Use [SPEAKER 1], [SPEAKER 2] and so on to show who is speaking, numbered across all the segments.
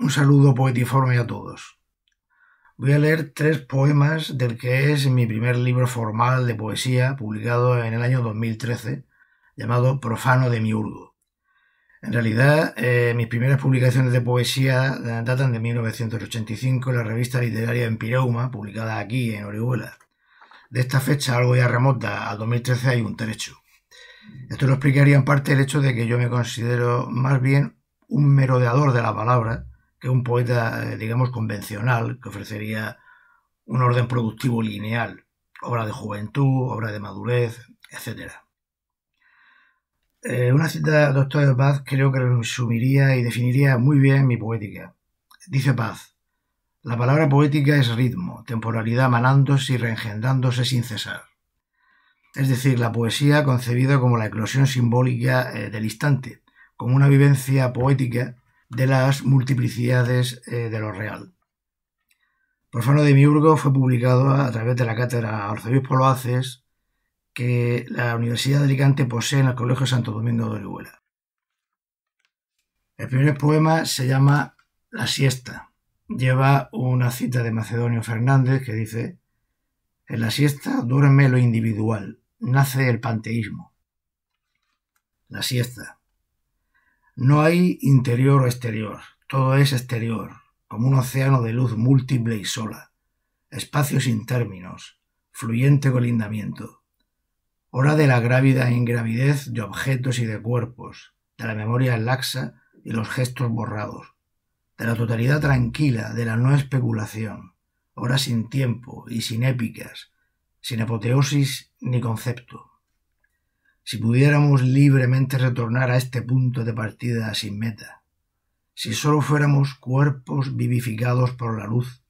[SPEAKER 1] Un saludo poetiforme a todos. Voy a leer tres poemas del que es mi primer libro formal de poesía, publicado en el año 2013, llamado Profano de Miurgo. En realidad, eh, mis primeras publicaciones de poesía datan de 1985 en la revista literaria Empireuma, publicada aquí en Orihuela. De esta fecha, algo ya remota, a 2013 hay un trecho. Esto lo explicaría en parte el hecho de que yo me considero más bien un merodeador de la palabra, que un poeta, digamos, convencional, que ofrecería un orden productivo lineal, obra de juventud, obra de madurez, etc. Eh, una cita de Paz creo que resumiría y definiría muy bien mi poética. Dice Paz, la palabra poética es ritmo, temporalidad manándose y reengendándose sin cesar. Es decir, la poesía concebida como la eclosión simbólica eh, del instante, como una vivencia poética de las multiplicidades eh, de lo real. Profano de Miurgo fue publicado a través de la cátedra Arzobispo Loaces que la Universidad de Alicante posee en el Colegio Santo Domingo de Orihuela. El primer poema se llama La siesta. Lleva una cita de Macedonio Fernández que dice, En la siesta duerme lo individual, nace el panteísmo. La siesta no hay interior o exterior, todo es exterior, como un océano de luz múltiple y sola, espacio sin términos, fluyente colindamiento. Hora de la grávida e ingravidez de objetos y de cuerpos, de la memoria laxa y los gestos borrados, de la totalidad tranquila, de la no especulación, hora sin tiempo y sin épicas, sin apoteosis ni concepto si pudiéramos libremente retornar a este punto de partida sin meta, si sólo fuéramos cuerpos vivificados por la luz,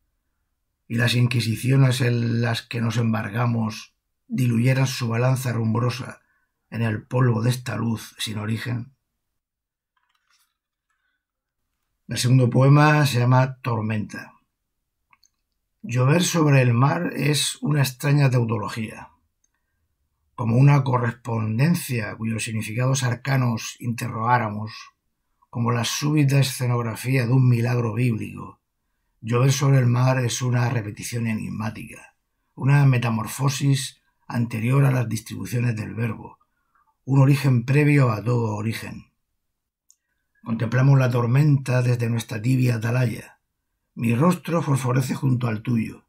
[SPEAKER 1] y las inquisiciones en las que nos embargamos diluyeran su balanza rumbrosa en el polvo de esta luz sin origen. El segundo poema se llama Tormenta. Llover sobre el mar es una extraña teutología como una correspondencia cuyos significados arcanos interrogáramos, como la súbita escenografía de un milagro bíblico. Llover sobre el mar es una repetición enigmática, una metamorfosis anterior a las distribuciones del verbo, un origen previo a todo origen. Contemplamos la tormenta desde nuestra tibia atalaya. Mi rostro forforece junto al tuyo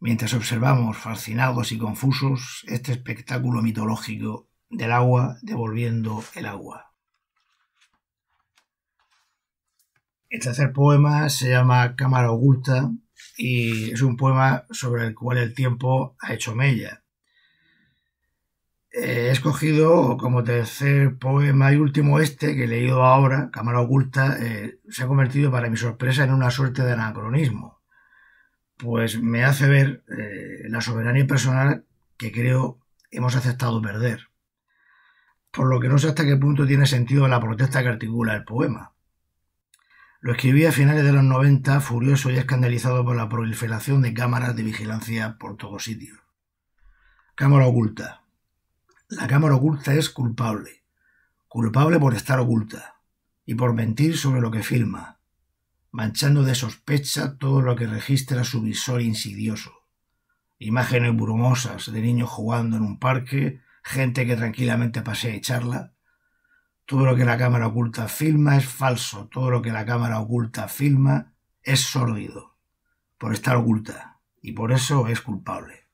[SPEAKER 1] mientras observamos, fascinados y confusos, este espectáculo mitológico
[SPEAKER 2] del agua
[SPEAKER 1] devolviendo el agua. El este tercer poema se llama Cámara Oculta y es un poema sobre el cual el tiempo ha hecho mella. Eh, he escogido como tercer poema y último este que he leído ahora, Cámara Oculta, eh, se ha convertido para mi sorpresa en una suerte de anacronismo pues me hace ver eh, la soberanía personal que creo hemos aceptado perder. Por lo que no sé hasta qué punto tiene sentido la protesta que articula el poema. Lo escribí a finales de los 90, furioso y escandalizado por la proliferación de cámaras de vigilancia por todos sitios. Cámara oculta. La cámara oculta es culpable. Culpable por estar oculta y por mentir sobre lo que filma, manchando de sospecha todo lo que registra su visor insidioso. Imágenes brumosas de niños jugando en un parque, gente que tranquilamente pasea y charla. Todo lo que la cámara oculta filma es falso, todo lo que la cámara oculta filma es sórdido, por estar oculta, y por eso es culpable.